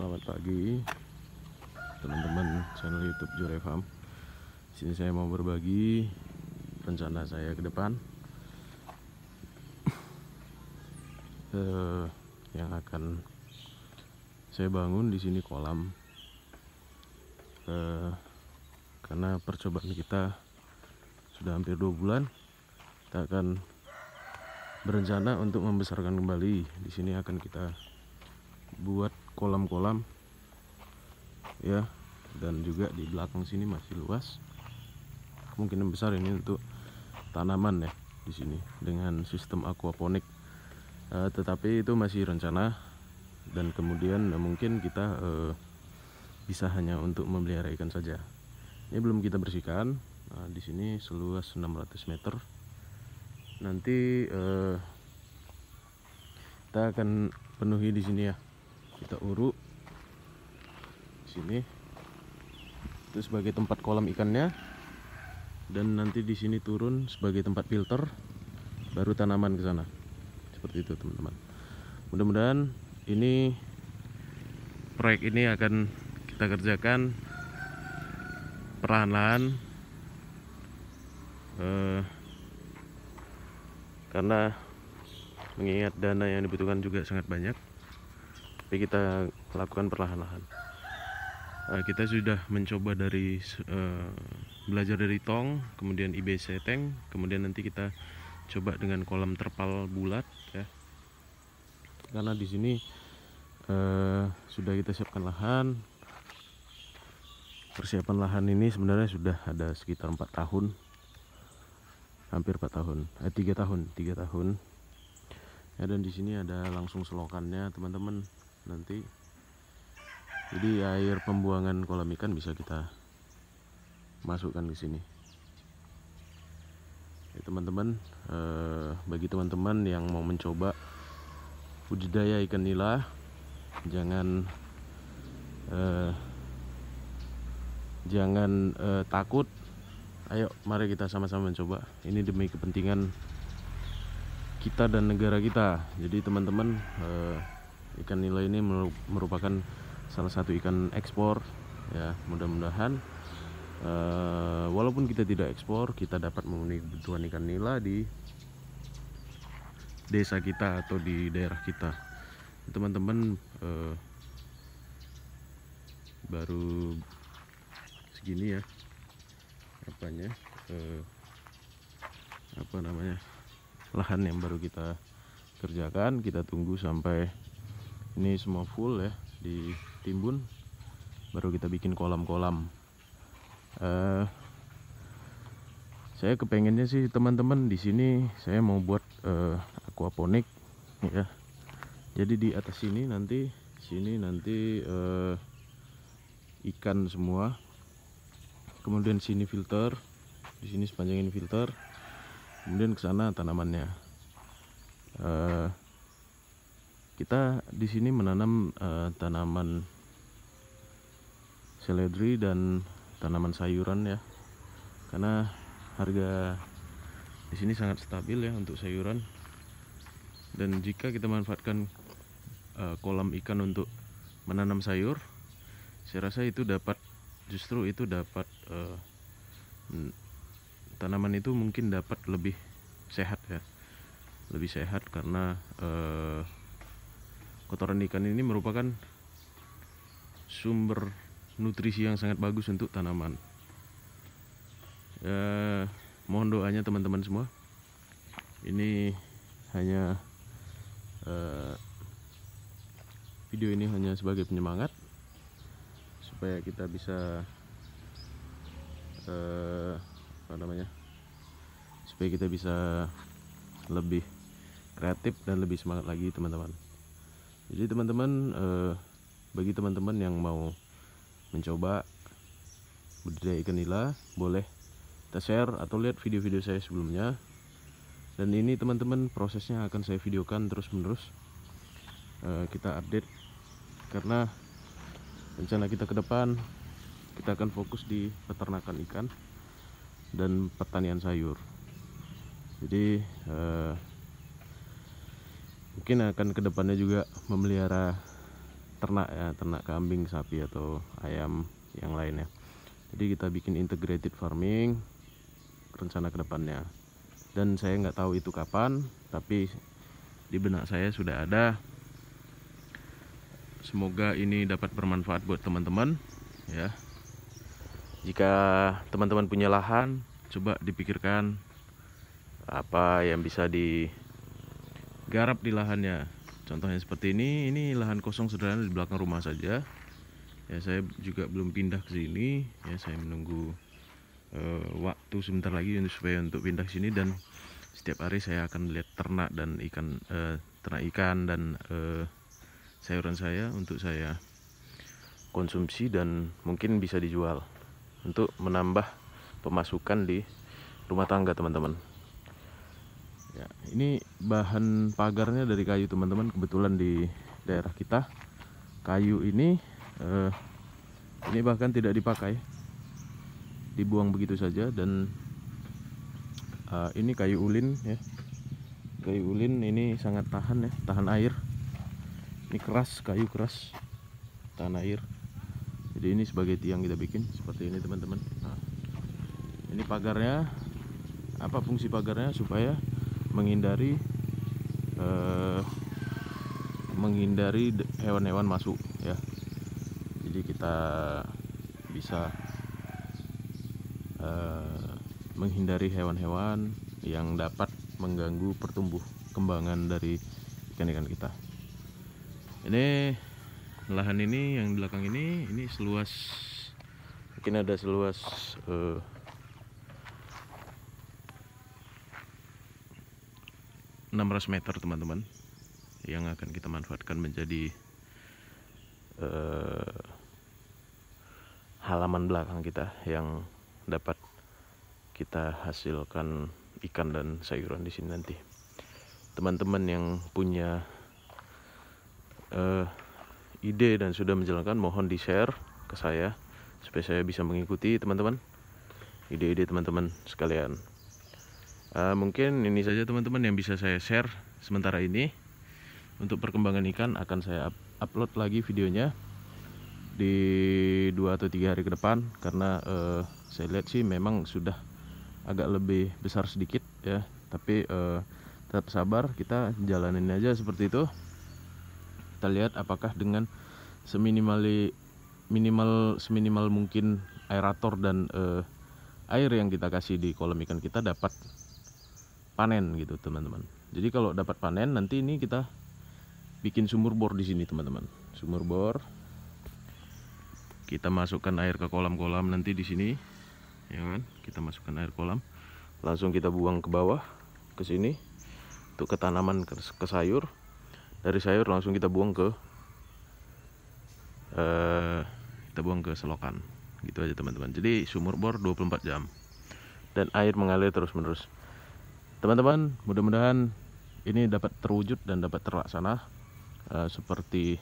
Selamat pagi teman-teman channel YouTube Jure Farm. Sini saya mau berbagi rencana saya ke depan eh, yang akan saya bangun di sini kolam eh, karena percobaan kita sudah hampir dua bulan kita akan berencana untuk membesarkan kembali di sini akan kita buat kolam-kolam ya dan juga di belakang sini masih luas kemungkinan besar ini untuk tanaman ya di sini dengan sistem aquaponik uh, tetapi itu masih rencana dan kemudian uh, mungkin kita uh, bisa hanya untuk memelihara ikan saja ini belum kita bersihkan nah, di sini seluas 600 meter nanti kita akan penuhi di sini ya kita uruk sini itu sebagai tempat kolam ikannya dan nanti di sini turun sebagai tempat filter baru tanaman ke sana seperti itu teman-teman mudah-mudahan ini proyek ini akan kita kerjakan perlahan-lahan eh, karena mengingat dana yang dibutuhkan juga sangat banyak tapi kita lakukan perlahan-lahan uh, kita sudah mencoba dari uh, belajar dari tong kemudian IBC tank kemudian nanti kita coba dengan kolam terpal bulat ya karena di sini uh, sudah kita siapkan lahan persiapan lahan ini sebenarnya sudah ada sekitar empat tahun hampir empat tahun eh 3 tahun tiga tahun ya dan di sini ada langsung selokannya teman-teman nanti jadi air pembuangan kolam ikan bisa kita masukkan ke sini ya, teman-teman eh, bagi teman-teman yang mau mencoba budidaya ikan nila jangan eh, jangan eh, takut ayo mari kita sama-sama mencoba ini demi kepentingan kita dan negara kita jadi teman-teman eh, ikan nila ini merupakan salah satu ikan ekspor ya mudah-mudahan uh, walaupun kita tidak ekspor kita dapat memenuhi kebutuhan ikan nila di desa kita atau di daerah kita teman-teman uh, baru segini ya apanya uh, apa namanya lahan yang baru kita kerjakan kita tunggu sampai ini semua full ya ditimbun. baru kita bikin kolam-kolam uh, saya kepengennya sih teman-teman di sini saya mau buat uh, aquaponik ya jadi di atas sini nanti sini nanti uh, ikan semua kemudian sini filter di sini sepanjang ini filter kemudian ke sana tanamannya uh, kita di sini menanam uh, tanaman seledri dan tanaman sayuran ya karena harga di sini sangat stabil ya untuk sayuran dan jika kita manfaatkan uh, kolam ikan untuk menanam sayur saya rasa itu dapat justru itu dapat uh, tanaman itu mungkin dapat lebih sehat ya lebih sehat karena uh, kotoran ikan ini merupakan sumber nutrisi yang sangat bagus untuk tanaman eh, mohon doanya teman-teman semua ini hanya eh, video ini hanya sebagai penyemangat supaya kita bisa eh, apa namanya supaya kita bisa lebih kreatif dan lebih semangat lagi teman-teman jadi teman-teman eh, bagi teman-teman yang mau mencoba budidaya ikan nila boleh kita share atau lihat video-video saya sebelumnya dan ini teman-teman prosesnya akan saya videokan terus menerus eh, kita update karena rencana kita ke depan kita akan fokus di peternakan ikan dan pertanian sayur jadi eh, mungkin akan kedepannya juga memelihara ternak ya ternak kambing sapi atau ayam yang lainnya jadi kita bikin integrated farming rencana kedepannya dan saya nggak tahu itu kapan tapi di benak saya sudah ada semoga ini dapat bermanfaat buat teman-teman ya jika teman-teman punya lahan coba dipikirkan apa yang bisa di garap di lahannya contohnya seperti ini ini lahan kosong sederhana di belakang rumah saja ya saya juga belum pindah ke sini ya saya menunggu uh, waktu sebentar lagi untuk supaya untuk pindah ke sini dan setiap hari saya akan lihat ternak dan ikan uh, ternak ikan dan uh, sayuran saya untuk saya konsumsi dan mungkin bisa dijual untuk menambah pemasukan di rumah tangga teman-teman ya ini bahan pagarnya dari kayu teman-teman kebetulan di daerah kita kayu ini eh, ini bahkan tidak dipakai dibuang begitu saja dan eh, ini kayu ulin ya kayu ulin ini sangat tahan ya tahan air ini keras kayu keras tahan air jadi ini sebagai tiang kita bikin seperti ini teman-teman nah, ini pagarnya apa fungsi pagarnya supaya menghindari eh, menghindari hewan-hewan masuk ya jadi kita bisa eh, menghindari hewan-hewan yang dapat mengganggu pertumbuh kembangan dari ikan-ikan kita ini lahan ini yang belakang ini ini seluas mungkin ada seluas eh, 600 meter teman-teman yang akan kita manfaatkan menjadi uh, halaman belakang kita yang dapat kita hasilkan ikan dan sayuran di sini nanti teman-teman yang punya uh, ide dan sudah menjalankan mohon di share ke saya supaya saya bisa mengikuti teman-teman ide-ide teman-teman sekalian uh, mungkin ini saja teman-teman yang bisa saya share sementara ini untuk perkembangan ikan akan saya upload lagi videonya di dua atau tiga hari ke depan karena uh, saya lihat sih memang sudah agak lebih besar sedikit ya tapi uh, tetap sabar kita jalanin aja seperti itu kita lihat apakah dengan seminimali minimal seminimal mungkin aerator dan uh, air yang kita kasih di kolam ikan kita dapat panen gitu teman-teman jadi kalau dapat panen nanti ini kita bikin sumur bor di sini teman-teman sumur bor kita masukkan air ke kolam-kolam nanti di sini ya kan kita masukkan air kolam langsung kita buang ke bawah ke sini untuk ke tanaman ke, ke sayur dari sayur langsung kita buang ke eh, kita buang ke selokan gitu aja teman-teman jadi sumur bor 24 jam dan air mengalir terus-menerus teman-teman mudah-mudahan ini dapat terwujud dan dapat terlaksana uh, seperti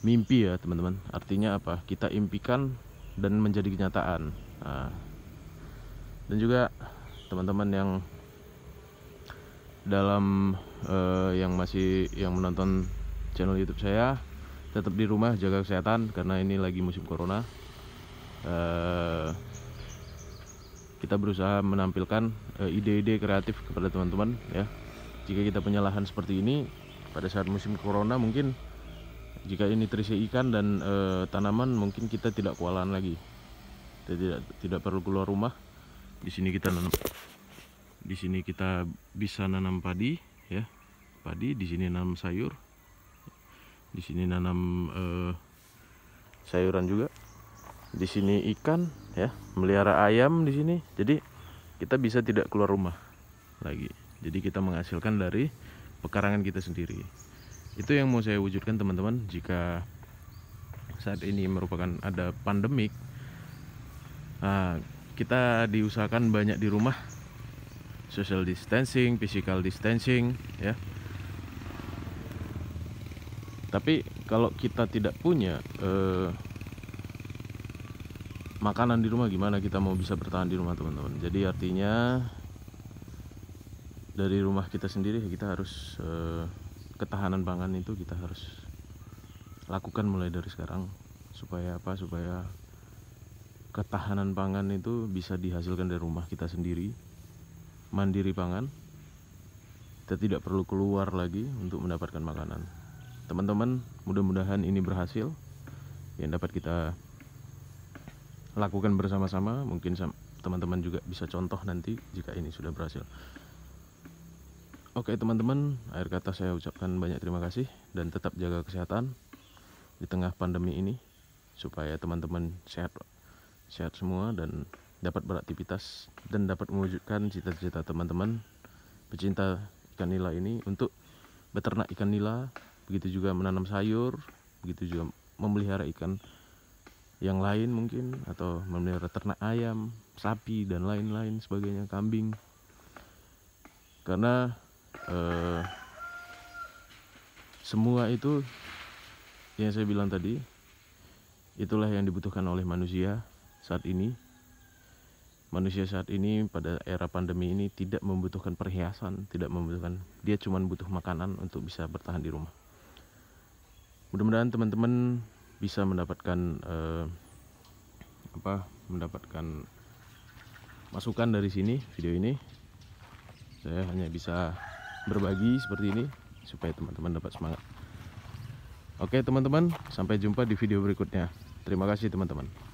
mimpi ya teman-teman artinya apa kita impikan dan menjadi kenyataan uh, dan juga teman-teman yang dalam uh, yang masih yang menonton channel YouTube saya tetap di rumah jaga kesehatan karena ini lagi musim corona uh, kita berusaha menampilkan eh, ide-ide kreatif kepada teman-teman ya jika kita punya lahan seperti ini pada saat musim corona mungkin jika ini terisi ikan dan e, tanaman mungkin kita tidak kewalahan lagi kita tidak tidak perlu keluar rumah di sini kita nanam di sini kita bisa nanam padi ya padi di sini nanam sayur di sini nanam e, sayuran juga di sini ikan ya melihara ayam di sini jadi kita bisa tidak keluar rumah lagi jadi kita menghasilkan dari pekarangan kita sendiri itu yang mau saya wujudkan teman-teman jika saat ini merupakan ada pandemik nah, kita diusahakan banyak di rumah social distancing physical distancing ya tapi kalau kita tidak punya eh, makanan di rumah gimana kita mau bisa bertahan di rumah teman-teman jadi artinya dari rumah kita sendiri kita harus eh, ketahanan pangan itu kita harus lakukan mulai dari sekarang supaya apa supaya ketahanan pangan itu bisa dihasilkan dari rumah kita sendiri mandiri pangan kita tidak perlu keluar lagi untuk mendapatkan makanan teman-teman mudah-mudahan ini berhasil yang dapat kita lakukan bersama-sama mungkin teman-teman juga bisa contoh nanti jika ini sudah berhasil oke teman-teman akhir kata saya ucapkan banyak terima kasih dan tetap jaga kesehatan di tengah pandemi ini supaya teman-teman sehat sehat semua dan dapat beraktivitas dan dapat mewujudkan cita-cita teman-teman pecinta ikan nila ini untuk beternak ikan nila begitu juga menanam sayur begitu juga memelihara ikan yang lain mungkin atau memelihara ternak ayam, sapi dan lain-lain sebagainya kambing karena eh, semua itu yang saya bilang tadi itulah yang dibutuhkan oleh manusia saat ini manusia saat ini pada era pandemi ini tidak membutuhkan perhiasan tidak membutuhkan dia cuma butuh makanan untuk bisa bertahan di rumah mudah-mudahan teman-teman bisa mendapatkan eh, apa mendapatkan masukan dari sini video ini saya hanya bisa berbagi seperti ini supaya teman-teman dapat semangat oke teman-teman sampai jumpa di video berikutnya terima kasih teman-teman